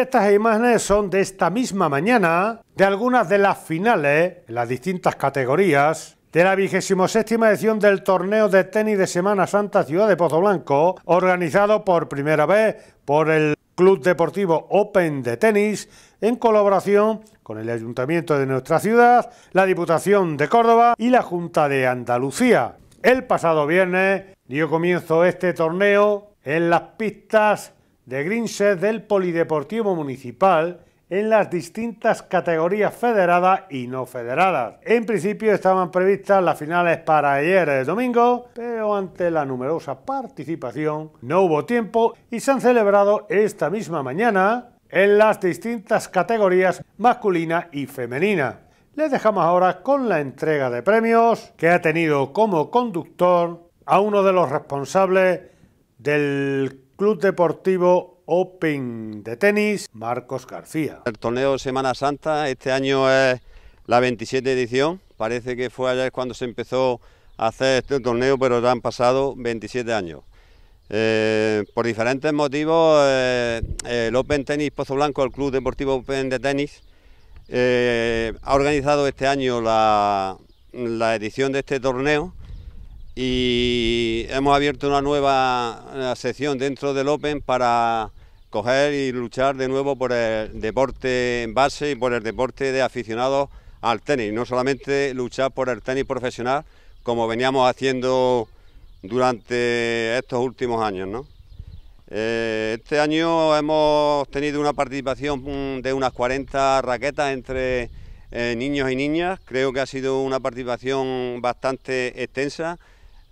Estas imágenes son de esta misma mañana de algunas de las finales en las distintas categorías de la vigésimo edición del torneo de tenis de Semana Santa Ciudad de Pozo Blanco, organizado por primera vez por el Club Deportivo Open de Tenis en colaboración con el Ayuntamiento de nuestra ciudad, la Diputación de Córdoba y la Junta de Andalucía. El pasado viernes dio comienzo este torneo en las pistas de Set del Polideportivo Municipal en las distintas categorías federadas y no federadas. En principio estaban previstas las finales para ayer el eh, domingo, pero ante la numerosa participación no hubo tiempo y se han celebrado esta misma mañana en las distintas categorías masculina y femenina. Les dejamos ahora con la entrega de premios que ha tenido como conductor a uno de los responsables del Club Deportivo Open de tenis, Marcos García. El torneo Semana Santa, este año es la 27 edición, parece que fue ayer cuando se empezó a hacer este torneo, pero ya han pasado 27 años. Eh, por diferentes motivos, eh, el Open Tenis Pozo Blanco, el Club Deportivo Open de Tenis, eh, ha organizado este año la edición de este torneo y hemos abierto una nueva sección dentro del Open para coger y luchar de nuevo por el deporte en base y por el deporte de aficionados al tenis, no solamente luchar por el tenis profesional como veníamos haciendo durante estos últimos años. Eh, este año hemos tenido una participación mm, de unas 40 raquetas entre eh, niños y niñas, creo que ha sido una participación bastante extensa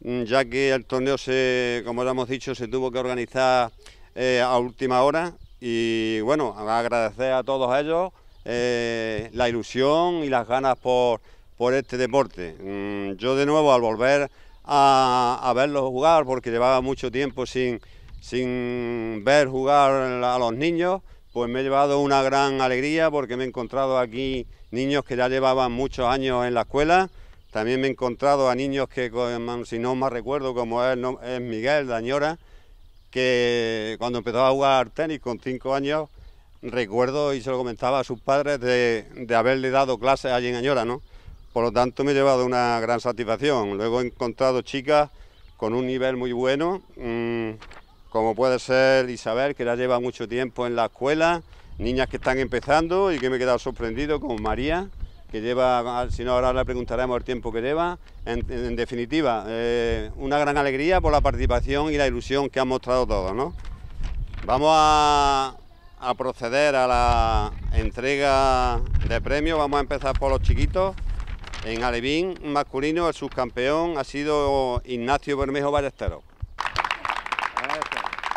Mm, ya que el torneo, se, como ya hemos dicho, se tuvo que organizar eh, a última hora y bueno, agradecer a todos ellos eh, la ilusión y las ganas por, por este deporte. Mm, yo de nuevo al volver a, verlos jugar, porque llevaba mucho tiempo sin, sin ver jugar a los niños, pues me he llevado una gran alegría porque me he encontrado aquí niños que ya llevaban muchos años en la escuela también me he encontrado a niños que, si no más recuerdo, como es, Miguel Miguel Añora... que cuando empezó a jugar tenis con cinco años, recuerdo y se lo comentaba a sus padres de, haberle dado clases allí en Añora, ¿no? Por lo tanto me he llevado una gran satisfacción. Luego he encontrado chicas con un nivel muy bueno, mm, como puede ser Isabel, que ya lleva mucho tiempo en la escuela, niñas que están empezando y que me he quedado sorprendido, con María, que lleva, si no ahora le preguntaremos el tiempo que lleva. En, definitiva, eh, una gran alegría por la participación y la ilusión que han mostrado todos. Vamos a, proceder a la entrega de premios. Vamos a empezar por los chiquitos. En alevín masculino, el subcampeón ha sido Ignacio Bermejo Ballesteros.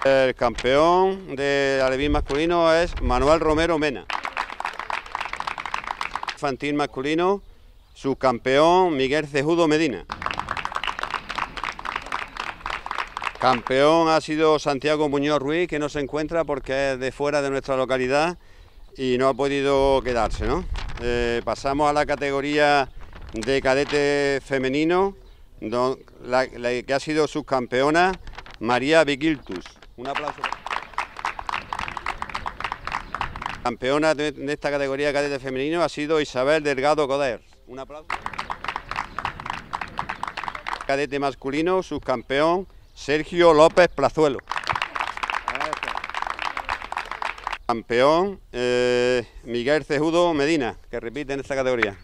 El campeón de alevín masculino es Manuel Romero Mena infantil masculino, subcampeón Miguel Cejudo Medina. Campeón ha sido Santiago Muñoz Ruiz, que no se encuentra porque es de fuera de nuestra localidad y no ha podido quedarse. ¿no? Eh, pasamos a la categoría de cadete femenino, que ha sido subcampeona María Vigiltus. Un aplauso. Campeona de, esta categoría cadete femenino ha sido Isabel Delgado Coder. Un aplauso. Cadete masculino, subcampeón Sergio López Plazuelo. Campeón eh, Miguel Cejudo Medina, que repite en esta categoría.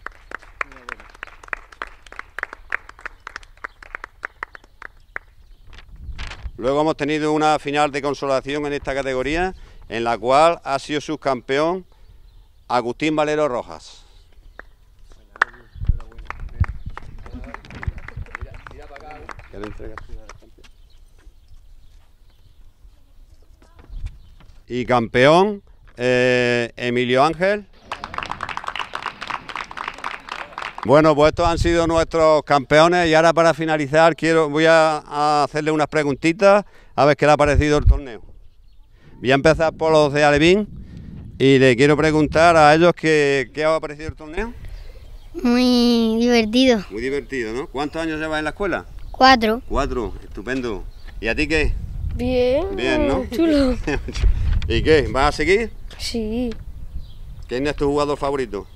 Luego hemos tenido una final de consolación en esta categoría en la cual ha sido subcampeón Agustín Valero Rojas. Y campeón eh, Emilio Ángel. Bueno, pues estos han sido nuestros campeones y ahora para finalizar quiero voy a hacerle unas preguntitas a ver qué le ha parecido el torneo. Voy a empezar por los de Alevín y le quiero preguntar a ellos que, qué ha parecido el torneo. Muy divertido. Muy divertido, ¿no? ¿Cuántos años llevas en la escuela? Cuatro. Cuatro, estupendo. ¿Y a ti qué? Bien. Bien, ¿no? Chulo. ¿Y qué? ¿Vas a seguir? Sí. ¿Quién es tu jugador favorito?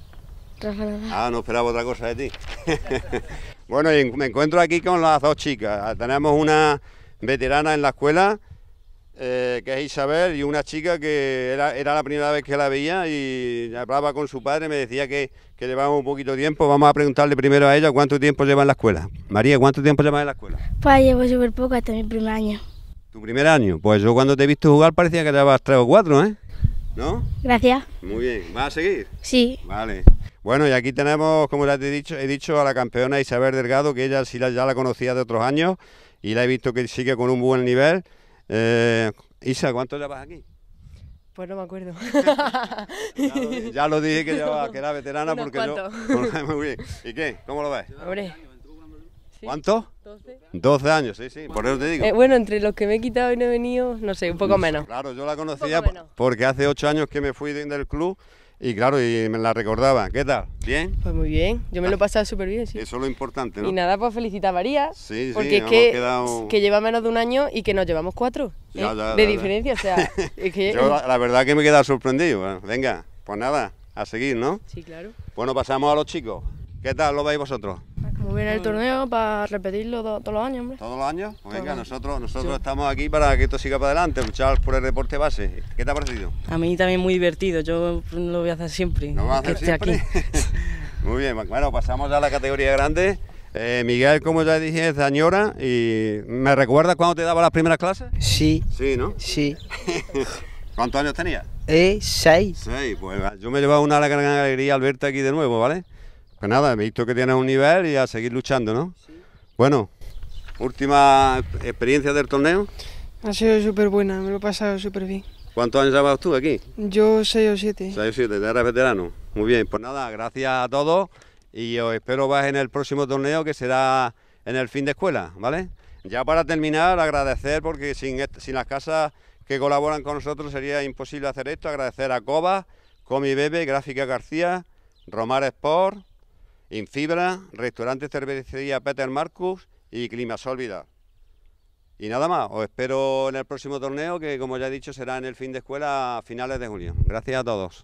Ah, no esperaba otra cosa de ti. bueno, me encuentro aquí con las dos chicas. Tenemos una veterana en la escuela eh, que es Isabel, y una chica que era, la primera vez que la veía y hablaba con su padre, me decía que, que llevaba un poquito de tiempo. Vamos a preguntarle primero a ella cuánto tiempo lleva en la escuela. María, ¿cuánto tiempo lleva en la escuela? Pues llevo súper poco, hasta mi primer año. ¿Tu primer año? Pues yo cuando te he visto jugar parecía que llevabas tres o cuatro, ¿eh? ¿No? Gracias. Muy bien, ¿vas a seguir? Sí. Vale. Bueno, y aquí tenemos, como ya te he dicho, he dicho a la campeona Isabel Delgado, que ella sí la, ya la conocía de otros años y la he visto que sigue con un buen nivel. Eh, Isa, ¿cuánto llevas aquí? Pues no me acuerdo. ya, lo, dije que, era veterana porque no. ¿Y qué? ¿Cómo lo ves? ¿Cuánto? 12. 12 años, sí, sí, por eso te digo. Eh, bueno, entre los que me he quitado y no he venido, no sé, un poco menos. Claro, yo la conocía porque hace 8 años que me fui del club y claro, y me la recordaba. ¿Qué tal? ¿Bien? Pues muy bien, yo me lo he ah, pasado súper bien, sí. Eso es lo importante, ¿no? Y nada, pues felicitar a María. Sí, sí, porque es que, lleva menos de un año y que nos llevamos cuatro. ¿eh? de diferencia, o sea. la, verdad que me he quedado sorprendido. venga, pues nada, a seguir, ¿no? Sí, claro. Bueno, pasamos a los chicos. ¿Qué tal lo veis vosotros? muy bien el torneo para repetirlo todos los años, hombre. Todos los años, pues venga, nosotros, nosotros estamos aquí para que esto siga para adelante, luchar por el deporte base. ¿Qué te ha parecido? A mí también muy divertido, yo lo voy a hacer siempre. ¿No vas a hacer siempre? Aquí. muy bien, bueno, pasamos a la categoría grande. Eh, Miguel, como ya dije, es de y ¿me recuerdas cuando te daba las primeras clases? Sí. Sí, ¿no? Sí. ¿Cuántos años tenías? Eh, seis. Seis, pues yo me llevado una gran alegría al verte aquí de nuevo, ¿vale? Pues nada, he visto que tienes un nivel y a seguir luchando, ¿no? Sí. Bueno, última experiencia del torneo. Ha sido súper buena, me lo he pasado súper bien. ¿Cuántos años llevas tú aquí? Yo 6 o 7. 6 o 7, eres veterano. Muy bien, pues nada, gracias a todos y os espero vas en el próximo torneo que será en el fin de escuela, ¿vale? Ya para terminar, agradecer porque sin, sin las casas que colaboran con nosotros sería imposible hacer esto, agradecer a Coba, Comi Bebe, Gráfica García, Romar Sport, Infibra, restaurante cervecería Peter Marcus y Clima Vidal. Y nada más, os espero en el próximo torneo que como ya he dicho será en el fin de escuela a finales de junio. Gracias a todos.